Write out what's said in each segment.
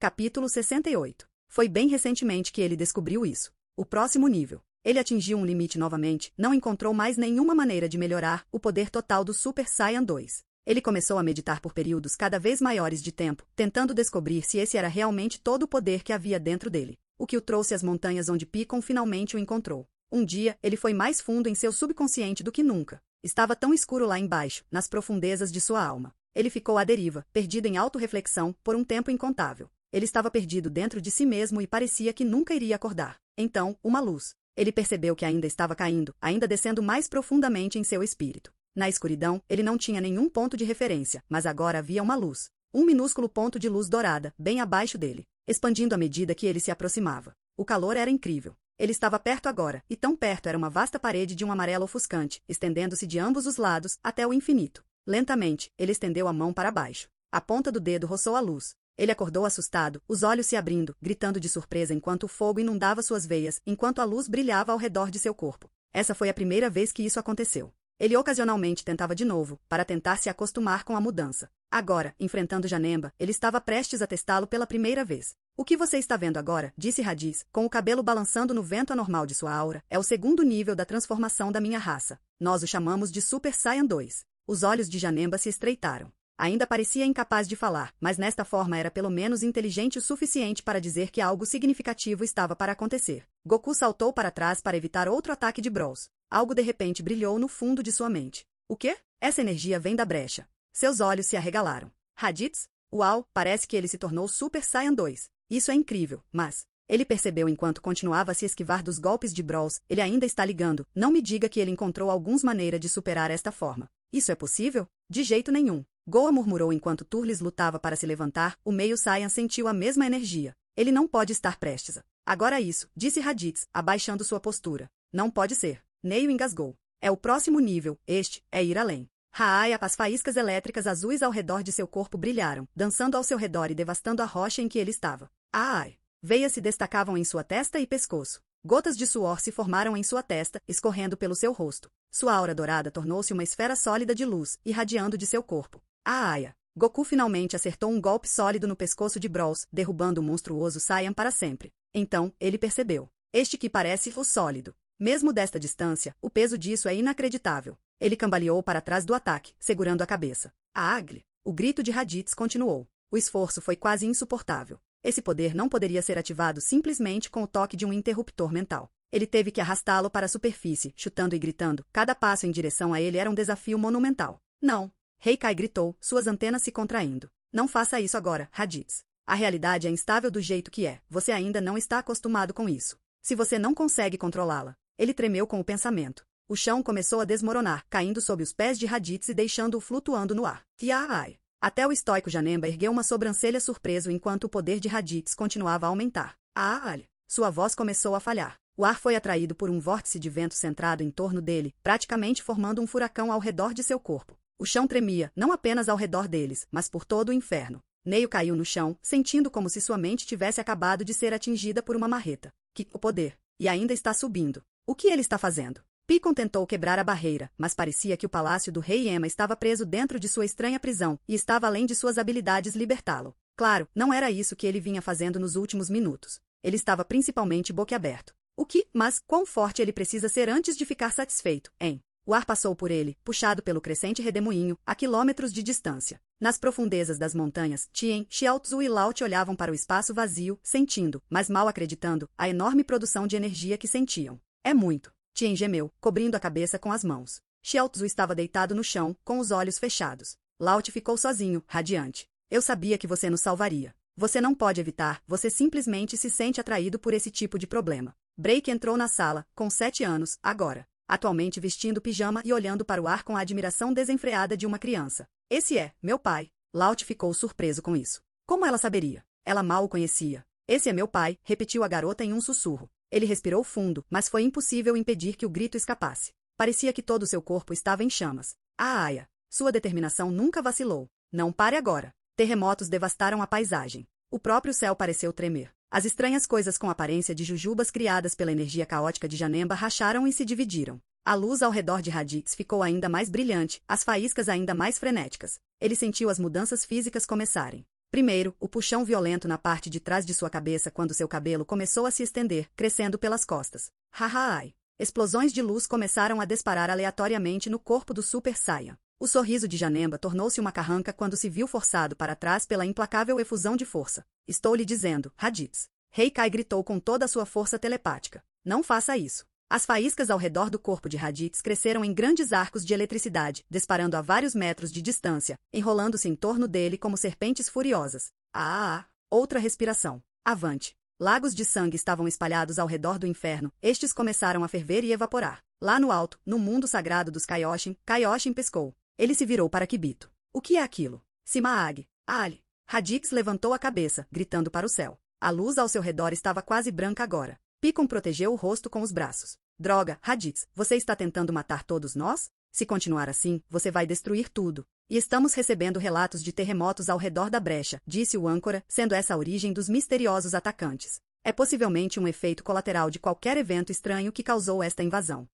Capítulo 68. Foi bem recentemente que ele descobriu isso. O próximo nível. Ele atingiu um limite novamente, não encontrou mais nenhuma maneira de melhorar o poder total do Super Saiyan 2. Ele começou a meditar por períodos cada vez maiores de tempo, tentando descobrir se esse era realmente todo o poder que havia dentro dele, o que o trouxe às montanhas onde Picon finalmente o encontrou. Um dia, ele foi mais fundo em seu subconsciente do que nunca. Estava tão escuro lá embaixo, nas profundezas de sua alma. Ele ficou à deriva, perdido em autorreflexão, por um tempo incontável. Ele estava perdido dentro de si mesmo e parecia que nunca iria acordar. Então, uma luz. Ele percebeu que ainda estava caindo, ainda descendo mais profundamente em seu espírito. Na escuridão, ele não tinha nenhum ponto de referência, mas agora havia uma luz. Um minúsculo ponto de luz dourada, bem abaixo dele, expandindo à medida que ele se aproximava. O calor era incrível. Ele estava perto agora, e tão perto era uma vasta parede de um amarelo ofuscante, estendendo-se de ambos os lados, até o infinito. Lentamente, ele estendeu a mão para baixo. A ponta do dedo roçou a luz. Ele acordou assustado, os olhos se abrindo, gritando de surpresa enquanto o fogo inundava suas veias, enquanto a luz brilhava ao redor de seu corpo. Essa foi a primeira vez que isso aconteceu. Ele ocasionalmente tentava de novo, para tentar se acostumar com a mudança. Agora, enfrentando Janemba, ele estava prestes a testá-lo pela primeira vez. O que você está vendo agora, disse Radiz, com o cabelo balançando no vento anormal de sua aura, é o segundo nível da transformação da minha raça. Nós o chamamos de Super Saiyan 2. Os olhos de Janemba se estreitaram. Ainda parecia incapaz de falar, mas nesta forma era pelo menos inteligente o suficiente para dizer que algo significativo estava para acontecer. Goku saltou para trás para evitar outro ataque de Bros. Algo de repente brilhou no fundo de sua mente. O quê? Essa energia vem da brecha. Seus olhos se arregalaram. Raditz? Uau, parece que ele se tornou Super Saiyan 2. Isso é incrível, mas... Ele percebeu enquanto continuava a se esquivar dos golpes de Brawls, ele ainda está ligando, não me diga que ele encontrou alguns maneiras de superar esta forma. Isso é possível? De jeito nenhum. Goa murmurou enquanto Turles lutava para se levantar, o meio Saiyan sentiu a mesma energia. Ele não pode estar prestes. Agora é isso, disse Raditz, abaixando sua postura. Não pode ser. Neio engasgou. É o próximo nível, este, é ir além. Raaya, as faíscas elétricas azuis ao redor de seu corpo brilharam, dançando ao seu redor e devastando a rocha em que ele estava. Ai! Veias se destacavam em sua testa e pescoço. Gotas de suor se formaram em sua testa, escorrendo pelo seu rosto. Sua aura dourada tornou-se uma esfera sólida de luz, irradiando de seu corpo. A Aya. Goku finalmente acertou um golpe sólido no pescoço de Brawls, derrubando o monstruoso Saiyan para sempre. Então, ele percebeu. Este que parece o sólido. Mesmo desta distância, o peso disso é inacreditável. Ele cambaleou para trás do ataque, segurando a cabeça. A Agli. O grito de Raditz continuou. O esforço foi quase insuportável. Esse poder não poderia ser ativado simplesmente com o toque de um interruptor mental. Ele teve que arrastá-lo para a superfície, chutando e gritando. Cada passo em direção a ele era um desafio monumental. Não, Reikai gritou, suas antenas se contraindo. Não faça isso agora, Raditz. A realidade é instável do jeito que é, você ainda não está acostumado com isso. Se você não consegue controlá-la. Ele tremeu com o pensamento. O chão começou a desmoronar, caindo sob os pés de Raditz e deixando-o flutuando no ar. Tiarai. Até o estoico Janemba ergueu uma sobrancelha surpreso enquanto o poder de Raditz continuava a aumentar. Aal. Sua voz começou a falhar. O ar foi atraído por um vórtice de vento centrado em torno dele, praticamente formando um furacão ao redor de seu corpo. O chão tremia, não apenas ao redor deles, mas por todo o inferno. Neio caiu no chão, sentindo como se sua mente tivesse acabado de ser atingida por uma marreta. Que o poder! E ainda está subindo. O que ele está fazendo? Picon tentou quebrar a barreira, mas parecia que o palácio do rei Emma estava preso dentro de sua estranha prisão, e estava além de suas habilidades libertá-lo. Claro, não era isso que ele vinha fazendo nos últimos minutos. Ele estava principalmente boquiaberto. O que, mas, quão forte ele precisa ser antes de ficar satisfeito, hein? O ar passou por ele, puxado pelo crescente redemoinho, a quilômetros de distância. Nas profundezas das montanhas, Tien, Xiaotzu e Lao Te olhavam para o espaço vazio, sentindo, mas mal acreditando, a enorme produção de energia que sentiam. É muito. Tien gemeu, cobrindo a cabeça com as mãos. Xiaotzu estava deitado no chão, com os olhos fechados. Lao Te ficou sozinho, radiante. Eu sabia que você nos salvaria. Você não pode evitar, você simplesmente se sente atraído por esse tipo de problema. Break entrou na sala, com sete anos, agora atualmente vestindo pijama e olhando para o ar com a admiração desenfreada de uma criança. Esse é, meu pai. Laut ficou surpreso com isso. Como ela saberia? Ela mal o conhecia. Esse é meu pai, repetiu a garota em um sussurro. Ele respirou fundo, mas foi impossível impedir que o grito escapasse. Parecia que todo seu corpo estava em chamas. Ah, Aya, sua determinação nunca vacilou. Não pare agora. Terremotos devastaram a paisagem. O próprio céu pareceu tremer. As estranhas coisas com aparência de jujubas criadas pela energia caótica de Janemba racharam e se dividiram. A luz ao redor de Radix ficou ainda mais brilhante, as faíscas ainda mais frenéticas. Ele sentiu as mudanças físicas começarem. Primeiro, o puxão violento na parte de trás de sua cabeça quando seu cabelo começou a se estender, crescendo pelas costas. Haha ai. Explosões de luz começaram a disparar aleatoriamente no corpo do Super Saiyan. O sorriso de Janemba tornou-se uma carranca quando se viu forçado para trás pela implacável efusão de força. Estou lhe dizendo, Raditz. Rei Kai gritou com toda a sua força telepática. Não faça isso. As faíscas ao redor do corpo de Raditz cresceram em grandes arcos de eletricidade, disparando a vários metros de distância, enrolando-se em torno dele como serpentes furiosas. Ah, ah, ah! ah. Outra respiração. Avante. Lagos de sangue estavam espalhados ao redor do inferno, estes começaram a ferver e evaporar. Lá no alto, no mundo sagrado dos Kaioshin, Kaioshin pescou. Ele se virou para Kibito. O que é aquilo? Simaag. Ali. Radix levantou a cabeça, gritando para o céu. A luz ao seu redor estava quase branca agora. Picon protegeu o rosto com os braços. Droga, Radix, você está tentando matar todos nós? Se continuar assim, você vai destruir tudo. E estamos recebendo relatos de terremotos ao redor da brecha, disse o âncora, sendo essa a origem dos misteriosos atacantes. É possivelmente um efeito colateral de qualquer evento estranho que causou esta invasão.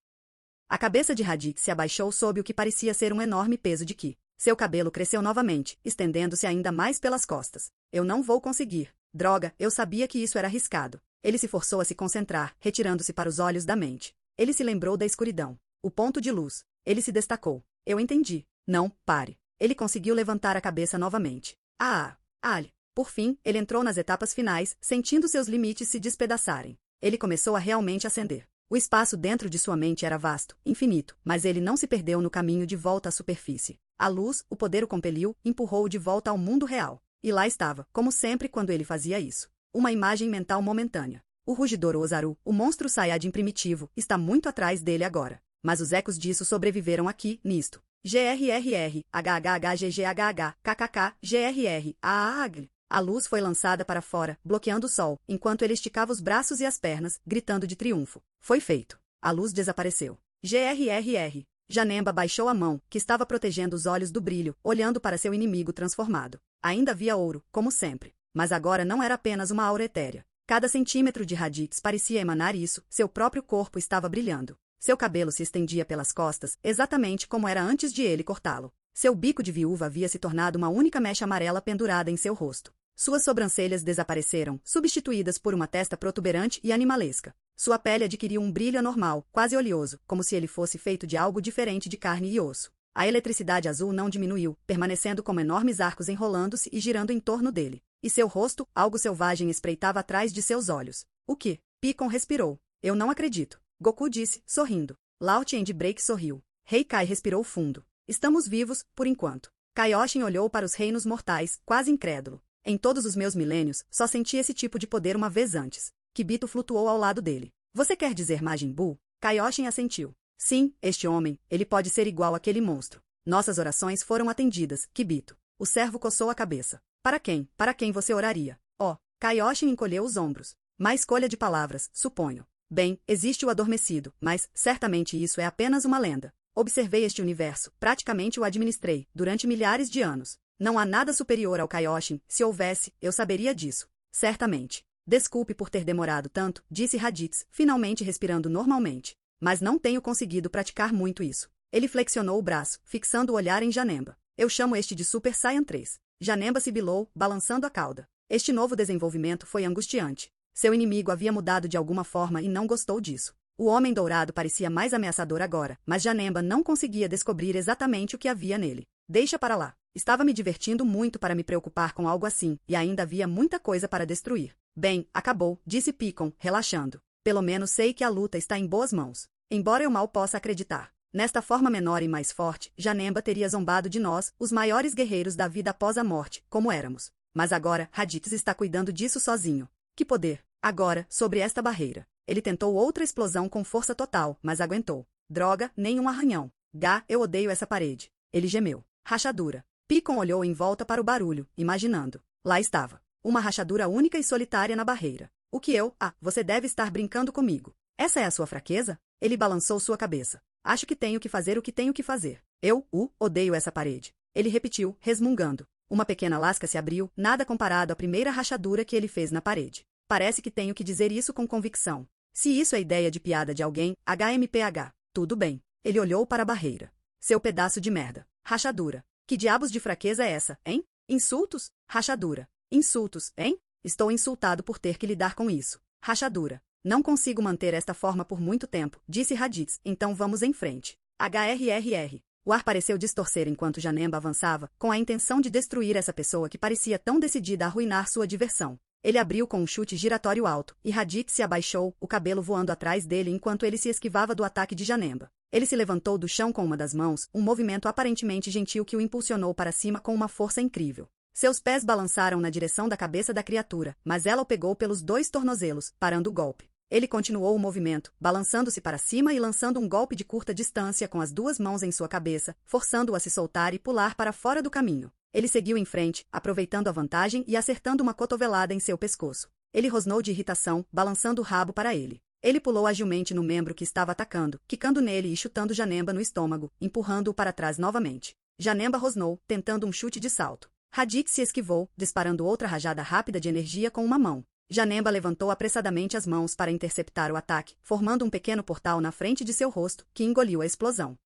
A cabeça de Radik se abaixou sob o que parecia ser um enorme peso de Ki. Seu cabelo cresceu novamente, estendendo-se ainda mais pelas costas. Eu não vou conseguir. Droga, eu sabia que isso era arriscado. Ele se forçou a se concentrar, retirando-se para os olhos da mente. Ele se lembrou da escuridão. O ponto de luz. Ele se destacou. Eu entendi. Não, pare. Ele conseguiu levantar a cabeça novamente. Ah, ah Ali. Por fim, ele entrou nas etapas finais, sentindo seus limites se despedaçarem. Ele começou a realmente acender. O espaço dentro de sua mente era vasto, infinito, mas ele não se perdeu no caminho de volta à superfície. A luz, o poder o compeliu, empurrou-o de volta ao mundo real. E lá estava, como sempre quando ele fazia isso. Uma imagem mental momentânea. O rugidor Ozaru, o monstro Sayajin primitivo, está muito atrás dele agora. Mas os ecos disso sobreviveram aqui, nisto. GRRR, HHHGGHH, KKK, GRR, AAAGL. A luz foi lançada para fora, bloqueando o sol, enquanto ele esticava os braços e as pernas, gritando de triunfo. Foi feito. A luz desapareceu. GRRR. Janemba baixou a mão, que estava protegendo os olhos do brilho, olhando para seu inimigo transformado. Ainda havia ouro, como sempre. Mas agora não era apenas uma aura etérea. Cada centímetro de Raditz parecia emanar isso, seu próprio corpo estava brilhando. Seu cabelo se estendia pelas costas, exatamente como era antes de ele cortá-lo. Seu bico de viúva havia se tornado uma única mecha amarela pendurada em seu rosto. Suas sobrancelhas desapareceram, substituídas por uma testa protuberante e animalesca. Sua pele adquiriu um brilho anormal, quase oleoso, como se ele fosse feito de algo diferente de carne e osso. A eletricidade azul não diminuiu, permanecendo como enormes arcos enrolando-se e girando em torno dele. E seu rosto, algo selvagem espreitava atrás de seus olhos. O que? Picon respirou. Eu não acredito. Goku disse, sorrindo. Lao Break sorriu. Rei Kai respirou fundo. Estamos vivos, por enquanto. Kaioshin olhou para os reinos mortais, quase incrédulo. Em todos os meus milênios, só senti esse tipo de poder uma vez antes. Kibito flutuou ao lado dele. Você quer dizer Majin Buu? Kaioshin assentiu. Sim, este homem, ele pode ser igual àquele monstro. Nossas orações foram atendidas, Kibito. O servo coçou a cabeça. Para quem? Para quem você oraria? Oh, Kaioshin encolheu os ombros. Má escolha de palavras, suponho. Bem, existe o adormecido, mas, certamente isso é apenas uma lenda. Observei este universo, praticamente o administrei, durante milhares de anos. Não há nada superior ao Kaioshin, se houvesse, eu saberia disso. Certamente. Desculpe por ter demorado tanto, disse Raditz, finalmente respirando normalmente. Mas não tenho conseguido praticar muito isso. Ele flexionou o braço, fixando o olhar em Janemba. Eu chamo este de Super Saiyan 3. Janemba sibilou, balançando a cauda. Este novo desenvolvimento foi angustiante. Seu inimigo havia mudado de alguma forma e não gostou disso. O Homem Dourado parecia mais ameaçador agora, mas Janemba não conseguia descobrir exatamente o que havia nele. Deixa para lá. Estava me divertindo muito para me preocupar com algo assim, e ainda havia muita coisa para destruir. Bem, acabou, disse Picon, relaxando. Pelo menos sei que a luta está em boas mãos. Embora eu mal possa acreditar. Nesta forma menor e mais forte, Janemba teria zombado de nós, os maiores guerreiros da vida após a morte, como éramos. Mas agora, Raditz está cuidando disso sozinho. Que poder! Agora, sobre esta barreira. Ele tentou outra explosão com força total, mas aguentou. Droga, nem um arranhão. Gá, eu odeio essa parede. Ele gemeu. Rachadura. Picon olhou em volta para o barulho, imaginando. Lá estava. Uma rachadura única e solitária na barreira. O que eu, ah, você deve estar brincando comigo. Essa é a sua fraqueza? Ele balançou sua cabeça. Acho que tenho que fazer o que tenho que fazer. Eu, u, odeio essa parede. Ele repetiu, resmungando. Uma pequena lasca se abriu, nada comparado à primeira rachadura que ele fez na parede. Parece que tenho que dizer isso com convicção. Se isso é ideia de piada de alguém, HMPH, tudo bem. Ele olhou para a barreira. Seu pedaço de merda. Rachadura. Que diabos de fraqueza é essa, hein? Insultos? Rachadura. Insultos, hein? Estou insultado por ter que lidar com isso. Rachadura. Não consigo manter esta forma por muito tempo, disse Raditz, então vamos em frente. HRRR. O ar pareceu distorcer enquanto Janemba avançava, com a intenção de destruir essa pessoa que parecia tão decidida a arruinar sua diversão. Ele abriu com um chute giratório alto, e Raditz se abaixou, o cabelo voando atrás dele enquanto ele se esquivava do ataque de Janemba. Ele se levantou do chão com uma das mãos, um movimento aparentemente gentil que o impulsionou para cima com uma força incrível. Seus pés balançaram na direção da cabeça da criatura, mas ela o pegou pelos dois tornozelos, parando o golpe. Ele continuou o movimento, balançando-se para cima e lançando um golpe de curta distância com as duas mãos em sua cabeça, forçando-o a se soltar e pular para fora do caminho. Ele seguiu em frente, aproveitando a vantagem e acertando uma cotovelada em seu pescoço. Ele rosnou de irritação, balançando o rabo para ele. Ele pulou agilmente no membro que estava atacando, quicando nele e chutando Janemba no estômago, empurrando-o para trás novamente. Janemba rosnou, tentando um chute de salto. Radix se esquivou, disparando outra rajada rápida de energia com uma mão. Janemba levantou apressadamente as mãos para interceptar o ataque, formando um pequeno portal na frente de seu rosto, que engoliu a explosão.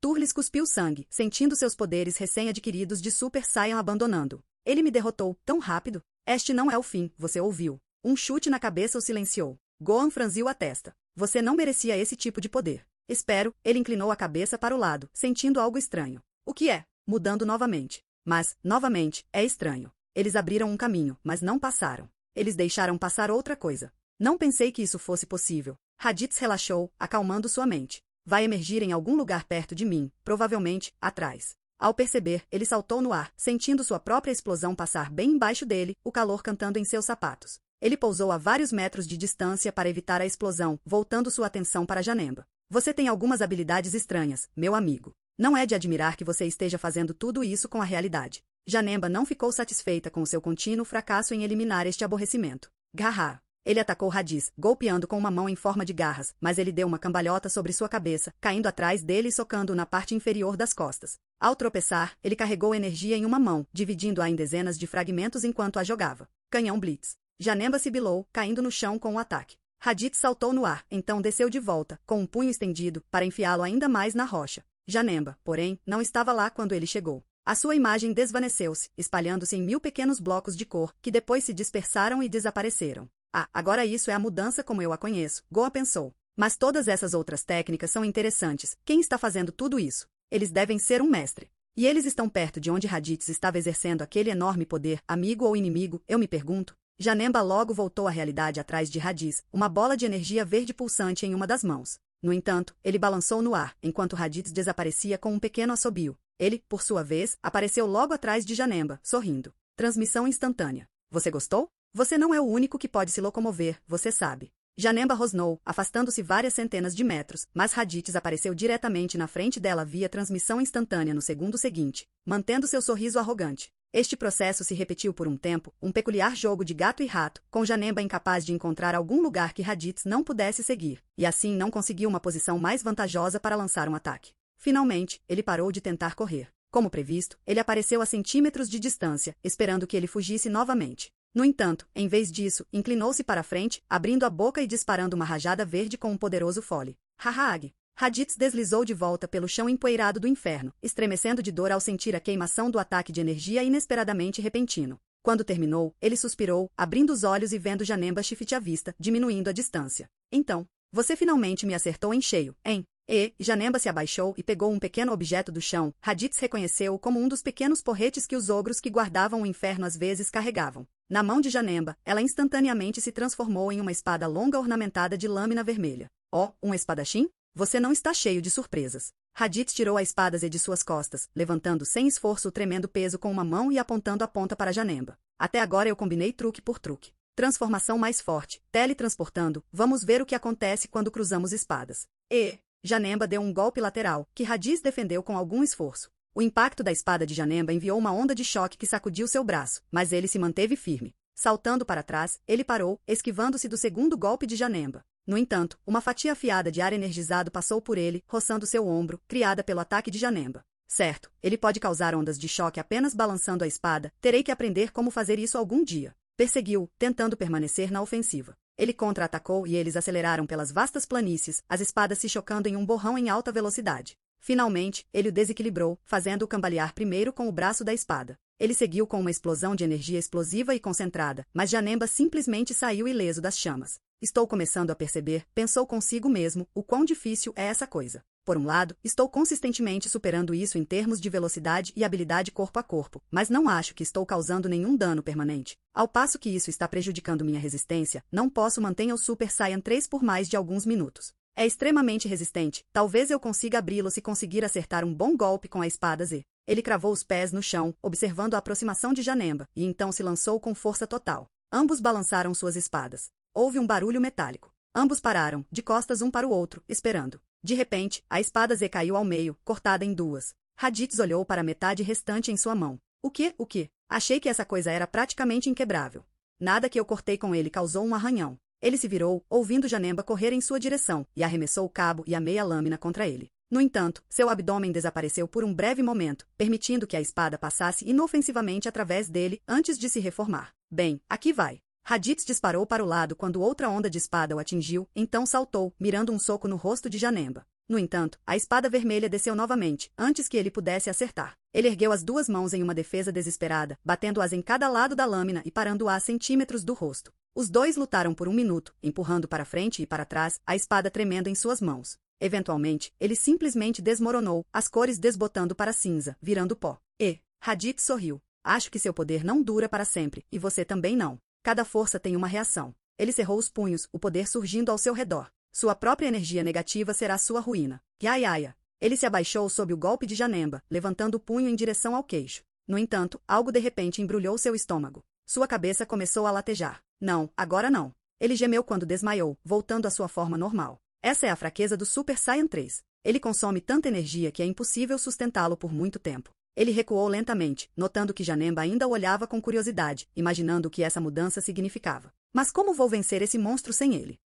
Turles cuspiu sangue, sentindo seus poderes recém-adquiridos de Super Saiyan abandonando. Ele me derrotou, tão rápido. Este não é o fim, você ouviu. Um chute na cabeça o silenciou. Gohan franziu a testa. Você não merecia esse tipo de poder. Espero, ele inclinou a cabeça para o lado, sentindo algo estranho. O que é? Mudando novamente. Mas, novamente, é estranho. Eles abriram um caminho, mas não passaram. Eles deixaram passar outra coisa. Não pensei que isso fosse possível. Raditz relaxou, acalmando sua mente. Vai emergir em algum lugar perto de mim, provavelmente, atrás. Ao perceber, ele saltou no ar, sentindo sua própria explosão passar bem embaixo dele, o calor cantando em seus sapatos. Ele pousou a vários metros de distância para evitar a explosão, voltando sua atenção para Janemba. Você tem algumas habilidades estranhas, meu amigo. Não é de admirar que você esteja fazendo tudo isso com a realidade. Janemba não ficou satisfeita com seu contínuo fracasso em eliminar este aborrecimento. Garra. Ele atacou Radiz, golpeando com uma mão em forma de garras, mas ele deu uma cambalhota sobre sua cabeça, caindo atrás dele e socando na parte inferior das costas. Ao tropeçar, ele carregou energia em uma mão, dividindo-a em dezenas de fragmentos enquanto a jogava. Canhão Blitz. Janemba sibilou, caindo no chão com o ataque. Hadith saltou no ar, então desceu de volta, com um punho estendido, para enfiá-lo ainda mais na rocha. Janemba, porém, não estava lá quando ele chegou. A sua imagem desvaneceu-se, espalhando-se em mil pequenos blocos de cor, que depois se dispersaram e desapareceram. Ah, agora isso é a mudança como eu a conheço, Goa pensou. Mas todas essas outras técnicas são interessantes. Quem está fazendo tudo isso? Eles devem ser um mestre. E eles estão perto de onde Raditz estava exercendo aquele enorme poder, amigo ou inimigo, eu me pergunto, Janemba logo voltou à realidade atrás de Radiz, uma bola de energia verde pulsante em uma das mãos. No entanto, ele balançou no ar, enquanto Raditz desaparecia com um pequeno assobio. Ele, por sua vez, apareceu logo atrás de Janemba, sorrindo. Transmissão instantânea. Você gostou? Você não é o único que pode se locomover, você sabe. Janemba rosnou, afastando-se várias centenas de metros, mas Raditz apareceu diretamente na frente dela via transmissão instantânea no segundo seguinte, mantendo seu sorriso arrogante. Este processo se repetiu por um tempo, um peculiar jogo de gato e rato, com Janemba incapaz de encontrar algum lugar que Raditz não pudesse seguir, e assim não conseguiu uma posição mais vantajosa para lançar um ataque. Finalmente, ele parou de tentar correr. Como previsto, ele apareceu a centímetros de distância, esperando que ele fugisse novamente. No entanto, em vez disso, inclinou-se para frente, abrindo a boca e disparando uma rajada verde com um poderoso fole. Hahag! Raditz deslizou de volta pelo chão empoeirado do inferno, estremecendo de dor ao sentir a queimação do ataque de energia inesperadamente repentino. Quando terminou, ele suspirou, abrindo os olhos e vendo Janemba Shift à vista, diminuindo a distância. Então, você finalmente me acertou em cheio, hein? E, Janemba se abaixou e pegou um pequeno objeto do chão. Raditz reconheceu-o como um dos pequenos porretes que os ogros que guardavam o inferno às vezes carregavam. Na mão de Janemba, ela instantaneamente se transformou em uma espada longa ornamentada de lâmina vermelha. Oh, um espadachim? Você não está cheio de surpresas. Hadith tirou a espada de suas costas, levantando sem esforço o tremendo peso com uma mão e apontando a ponta para Janemba. Até agora eu combinei truque por truque. Transformação mais forte, teletransportando, vamos ver o que acontece quando cruzamos espadas. E... Janemba deu um golpe lateral, que Hadith defendeu com algum esforço. O impacto da espada de Janemba enviou uma onda de choque que sacudiu seu braço, mas ele se manteve firme. Saltando para trás, ele parou, esquivando-se do segundo golpe de Janemba. No entanto, uma fatia afiada de ar energizado passou por ele, roçando seu ombro, criada pelo ataque de Janemba. Certo, ele pode causar ondas de choque apenas balançando a espada, terei que aprender como fazer isso algum dia. Perseguiu, tentando permanecer na ofensiva. Ele contra-atacou e eles aceleraram pelas vastas planícies, as espadas se chocando em um borrão em alta velocidade. Finalmente, ele o desequilibrou, fazendo-o cambalear primeiro com o braço da espada. Ele seguiu com uma explosão de energia explosiva e concentrada, mas Janemba simplesmente saiu ileso das chamas. Estou começando a perceber, pensou consigo mesmo, o quão difícil é essa coisa. Por um lado, estou consistentemente superando isso em termos de velocidade e habilidade corpo a corpo, mas não acho que estou causando nenhum dano permanente. Ao passo que isso está prejudicando minha resistência, não posso manter o Super Saiyan 3 por mais de alguns minutos. É extremamente resistente, talvez eu consiga abri-lo se conseguir acertar um bom golpe com a espada Z. Ele cravou os pés no chão, observando a aproximação de Janemba, e então se lançou com força total. Ambos balançaram suas espadas. Houve um barulho metálico. Ambos pararam, de costas um para o outro, esperando. De repente, a espada Z caiu ao meio, cortada em duas. Raditz olhou para a metade restante em sua mão. O que? O que? Achei que essa coisa era praticamente inquebrável. Nada que eu cortei com ele causou um arranhão. Ele se virou, ouvindo Janemba correr em sua direção, e arremessou o cabo e a meia lâmina contra ele. No entanto, seu abdômen desapareceu por um breve momento, permitindo que a espada passasse inofensivamente através dele antes de se reformar. Bem, aqui vai. Raditz disparou para o lado quando outra onda de espada o atingiu, então saltou, mirando um soco no rosto de Janemba. No entanto, a espada vermelha desceu novamente, antes que ele pudesse acertar. Ele ergueu as duas mãos em uma defesa desesperada, batendo-as em cada lado da lâmina e parando-a a centímetros do rosto. Os dois lutaram por um minuto, empurrando para frente e para trás, a espada tremendo em suas mãos. Eventualmente, ele simplesmente desmoronou, as cores desbotando para cinza, virando pó. E Raditz sorriu. Acho que seu poder não dura para sempre, e você também não. Cada força tem uma reação. Ele cerrou os punhos, o poder surgindo ao seu redor. Sua própria energia negativa será sua ruína. Yaiaia. Ele se abaixou sob o golpe de Janemba, levantando o punho em direção ao queixo. No entanto, algo de repente embrulhou seu estômago. Sua cabeça começou a latejar. Não, agora não. Ele gemeu quando desmaiou, voltando à sua forma normal. Essa é a fraqueza do Super Saiyan 3. Ele consome tanta energia que é impossível sustentá-lo por muito tempo. Ele recuou lentamente, notando que Janemba ainda o olhava com curiosidade, imaginando o que essa mudança significava. Mas como vou vencer esse monstro sem ele?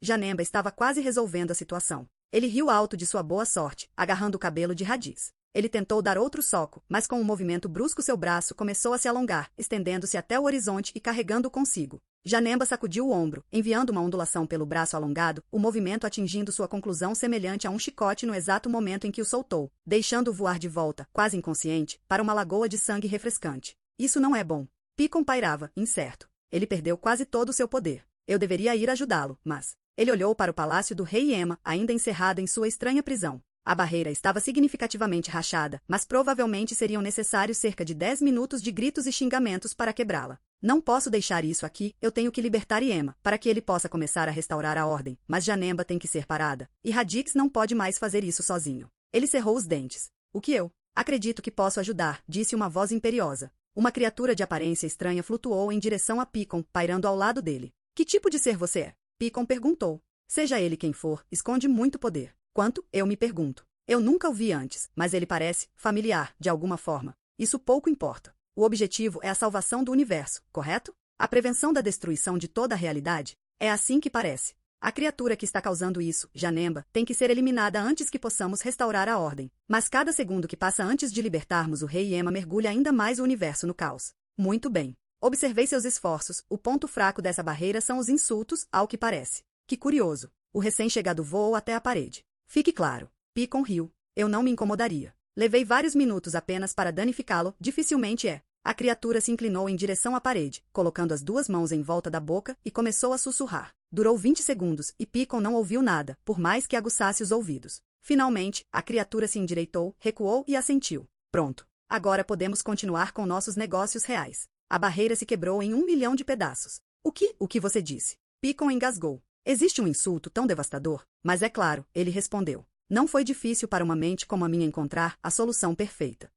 Janemba estava quase resolvendo a situação. Ele riu alto de sua boa sorte, agarrando o cabelo de Radiz. Ele tentou dar outro soco, mas com um movimento brusco seu braço começou a se alongar, estendendo-se até o horizonte e carregando consigo. Janemba sacudiu o ombro, enviando uma ondulação pelo braço alongado, o movimento atingindo sua conclusão semelhante a um chicote no exato momento em que o soltou, deixando-o voar de volta, quase inconsciente, para uma lagoa de sangue refrescante. Isso não é bom. Picon pairava, incerto. Ele perdeu quase todo o seu poder. Eu deveria ir ajudá-lo, mas. Ele olhou para o palácio do rei Ema, ainda encerrado em sua estranha prisão. A barreira estava significativamente rachada, mas provavelmente seriam necessários cerca de 10 minutos de gritos e xingamentos para quebrá-la. Não posso deixar isso aqui, eu tenho que libertar Iema, para que ele possa começar a restaurar a ordem, mas Janemba tem que ser parada, e Radix não pode mais fazer isso sozinho. Ele cerrou os dentes. O que eu? Acredito que posso ajudar, disse uma voz imperiosa. Uma criatura de aparência estranha flutuou em direção a Picon, pairando ao lado dele. Que tipo de ser você é? Picon perguntou. Seja ele quem for, esconde muito poder. Quanto, eu me pergunto. Eu nunca o vi antes, mas ele parece familiar, de alguma forma. Isso pouco importa. O objetivo é a salvação do universo, correto? A prevenção da destruição de toda a realidade? É assim que parece. A criatura que está causando isso, Janemba, tem que ser eliminada antes que possamos restaurar a ordem. Mas cada segundo que passa antes de libertarmos o rei Ema mergulha ainda mais o universo no caos. Muito bem. Observei seus esforços, o ponto fraco dessa barreira são os insultos, ao que parece. Que curioso. O recém-chegado voou até a parede. Fique claro. Picon riu. Eu não me incomodaria. Levei vários minutos apenas para danificá-lo, dificilmente é. A criatura se inclinou em direção à parede, colocando as duas mãos em volta da boca e começou a sussurrar. Durou 20 segundos e Picon não ouviu nada, por mais que aguçasse os ouvidos. Finalmente, a criatura se endireitou, recuou e assentiu. Pronto. Agora podemos continuar com nossos negócios reais. A barreira se quebrou em um milhão de pedaços. O que? O que você disse? Picon engasgou. Existe um insulto tão devastador, mas é claro, ele respondeu. Não foi difícil para uma mente como a minha encontrar a solução perfeita.